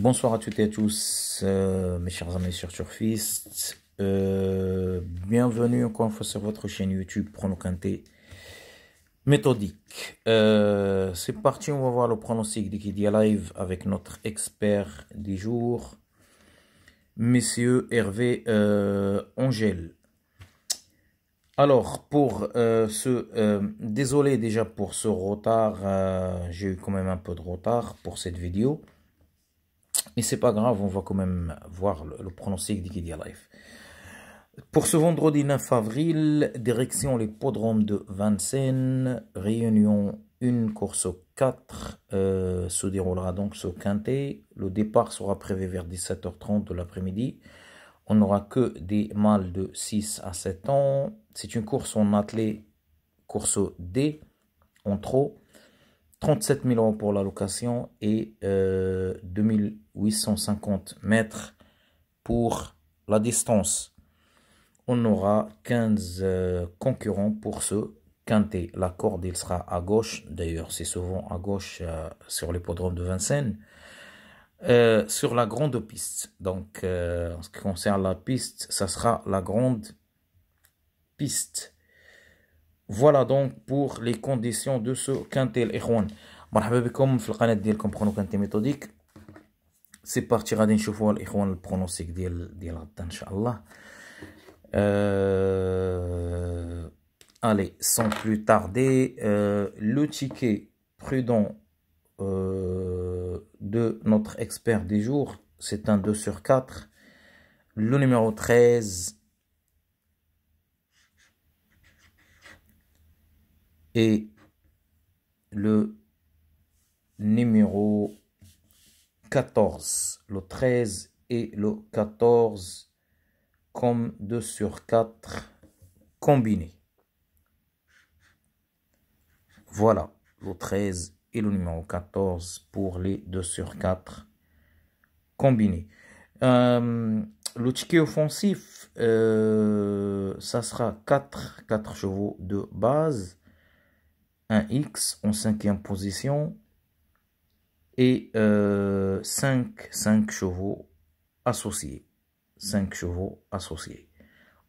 Bonsoir à toutes et à tous, euh, mes chers amis sur Turfist. Euh, bienvenue encore une fois sur votre chaîne YouTube Pronocanté méthodique. Euh, c'est parti, on va voir le pronostic d'Ikidia Live avec notre expert du jour, messieurs Hervé Angèle. Alors, pour ce... désolé déjà pour ce retard, j'ai eu quand même un peu de retard pour cette vidéo. Mais c'est pas grave, on va quand même voir le, le pronostic d'Ikidia Life. Pour ce vendredi 9 avril, direction l'hippodrome de Vincennes, réunion 1, course 4, euh, se déroulera donc ce quintet. Le départ sera prévu vers 17h30 de l'après-midi. On n'aura que des mâles de 6 à 7 ans. C'est une course en attelé, course D, en trop. 37 000 euros pour la location et 2850 euh, mètres pour la distance. On aura 15 euh, concurrents pour ce quintet. La corde, il sera à gauche. D'ailleurs, c'est souvent à gauche euh, sur l'hippodrome de Vincennes. sur la grande piste. Donc, en ce qui concerne la piste, ça sera la grande piste voilà donc pour les conditions de ce quintel Ikhwan. مرحبا بكم في القناه ديالكم بخونو كانتي ميثوديك parti euh... allez sans plus tarder euh, le ticket prudent euh, de notre expert des jours c'est un 2 sur 4 le numéro 13 et le numéro 14, le 13 et le 14 comme 2 sur 4 combinés. Voilà le 13 et le numéro 14 pour les 2 sur 4 combinés. Euh, le ticket offensif, euh, ça sera 4, 4 chevaux de base un X en cinquième position et 5, euh, chevaux associés. 5 chevaux associés.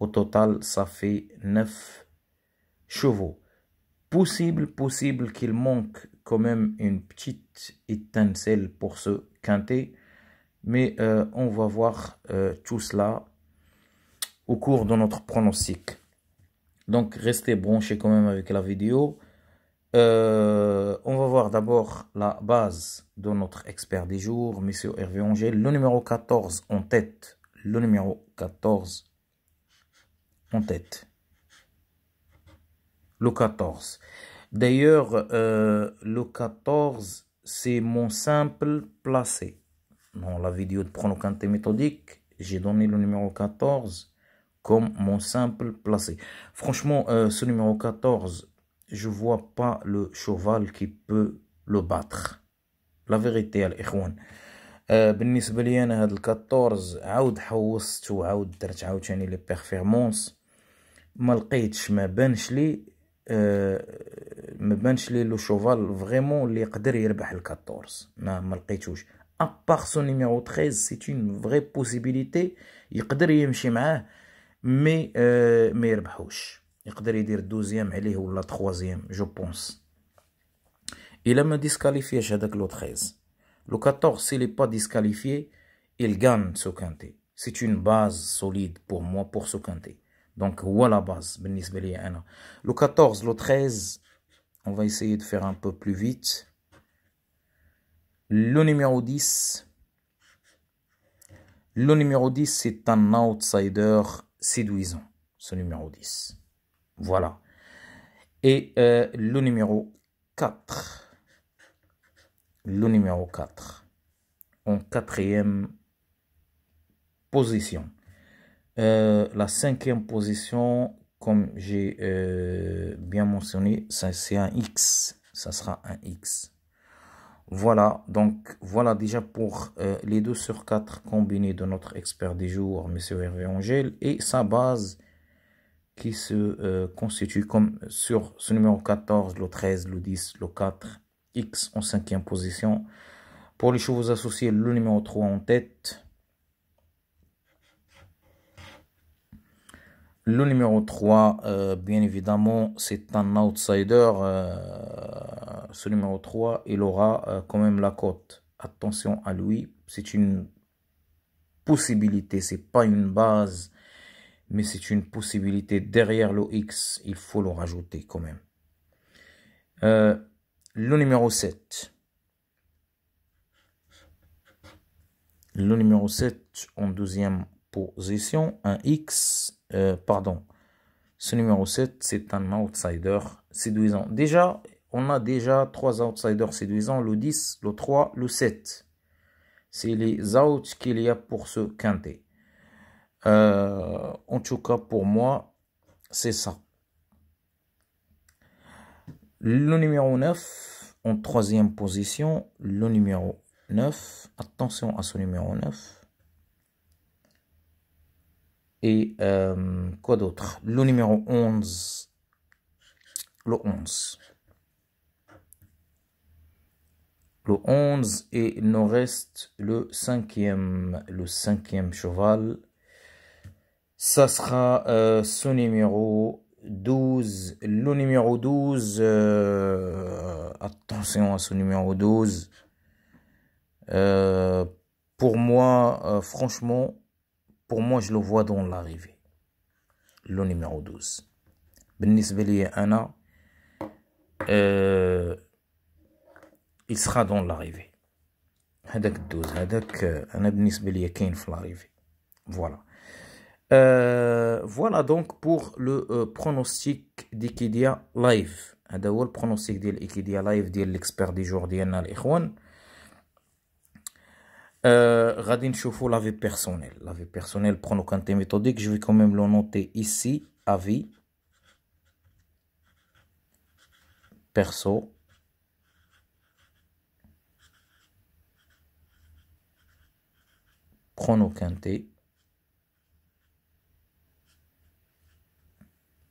Au total, ça fait 9 chevaux. Possible, possible qu'il manque quand même une petite étincelle pour ce quintet. Mais euh, on va voir euh, tout cela au cours de notre pronostic. Donc, restez branchés quand même avec la vidéo. Euh, on va voir d'abord la base de notre expert des jours, Monsieur Hervé Angel. Le numéro 14 en tête. Le numéro 14 en tête. Le 14. D'ailleurs, euh, le 14, c'est mon simple placé. Dans la vidéo de Pronocanté méthodique, j'ai donné le numéro 14 comme mon simple placé. Franchement, euh, ce numéro 14, je vois pas le cheval qui peut le battre. La vérité, يا الإخوان. Euh, بالنسبة لي انا هاد الكاتورز عاود حوصت وعاود درت عاوتاني لي بيرفيرمونس ما لقيتش ما بانش لي ما بانش لي لو شوفال فريمون اللي يقدر يربح الكاتورز ما ما لقيتوش ابار سو نيميرو 13 سي اون فري بوسيبيليتي يقدر يمشي معاه مي أه ما يربحوش يقدر est دوزيام عليه ولا pense جو بونس الا disqualifié. j'ai هذاك le 13 Le 14 s'il n'est pas disqualifié, il gagne Sokanté. C'est une base solide pour moi, pour Sokanté. Donc, voilà la base, Le 14, le 13, on va essayer de faire un peu plus vite. Le numéro 10, le numéro 10, c'est un outsider séduisant, ce numéro 10. Voilà. Et euh, le numéro 4. Le numéro 4. En quatrième position. Euh, la cinquième position, comme j'ai euh, bien mentionné, c'est un X. Ça sera un X. Voilà, donc voilà déjà pour les deux sur 4 combinés de notre expert du jour, M. Hervé Angèle, et sa base qui se euh, constitue comme sur ce numéro 14, le 13, le 10, le 4, X en cinquième position. Pour les chevaux associés, le numéro 3 en tête. Le numéro 3, euh, bien évidemment, c'est un outsider. Euh, ce numéro 3, il aura quand même la cote. Attention à lui, c'est une possibilité, c'est pas une base mais c'est une possibilité derrière le X, il faut le rajouter quand même. Euh, le numéro 7. Le numéro 7 en deuxième position, un X, euh, pardon. Ce numéro 7, c'est un outsider séduisant. Déjà, on a déjà trois outsiders séduisants, le 10, le 3, le 7. C'est les outs qu'il y a pour ce quintet. Euh, en tout cas, pour moi, c'est ça. Le numéro 9, en troisième position, le numéro 9. Attention à ce numéro 9. Et euh, quoi d'autre Le numéro 11. Le 11. Le 11 et nous reste le cinquième, le cinquième cheval ça sera son euh, ce numéro 12. Le numéro 12, euh, attention à ce numéro 12. Euh, pour moi, franchement, pour moi, je le vois dans l'arrivée. Le numéro 12. il sera dans l'arrivée هذاك 12, هذاك أنا بالنسبة dans l'arrivée voilà euh, voilà donc pour le euh, pronostic d'Ikidia Live. هذا le pronostic d'Ikidia Live لايف l'expert du jour جور ديالنا Euh, la vie personnelle. La vie méthodique. Je vais quand même le noter ici, avis. Perso. Pronocanté.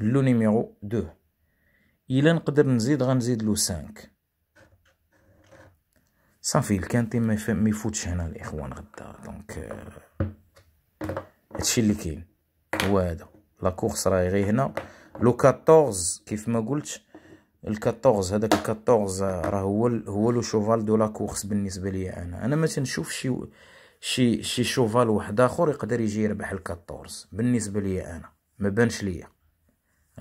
لو نيميرو دو الا نقدر نزيد غنزيد لو سانك صافي الكانتي ما يفوتش هنا الاخوان غدا دونك هادشي اللي كاين هو هذا لا كورس راهي غير هنا لو 14 كيف ما قلت ال 14 هذاك ال آه، 14 راه هو هو لو شوفال دو لا كورس بالنسبه ليا انا انا ما تنشوف شي شي شي شوفال واحد اخر يقدر يجي يربح ال 14 بالنسبه ليا انا ما بانش ليا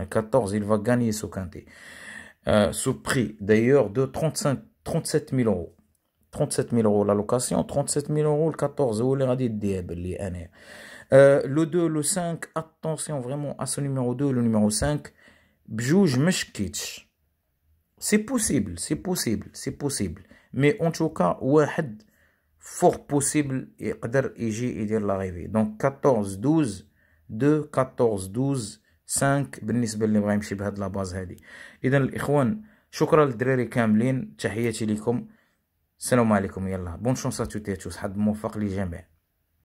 14, il va gagner ce quintet. Euh, ce prix d'ailleurs de 35, 37 000 euros. 37 000 euros la location, 37 000 euros le 14. Où les radis années. Le 2, le 5, euh, attention vraiment à ce numéro 2, le numéro 5. Bjouj Meshkitch. C'est possible, c'est possible, c'est possible. Mais en tout cas, Wahed, fort possible, et et dire l'arrivée. Donc 14, 12, 2, 14, 12. سانك بالنسبة اللي بغا يمشي بهاد لاباز هادي اذا الاخوان شكرا للدراري كاملين تحياتي لكم السلام عليكم يلا بون شونس ا توتي حد موفق للجميع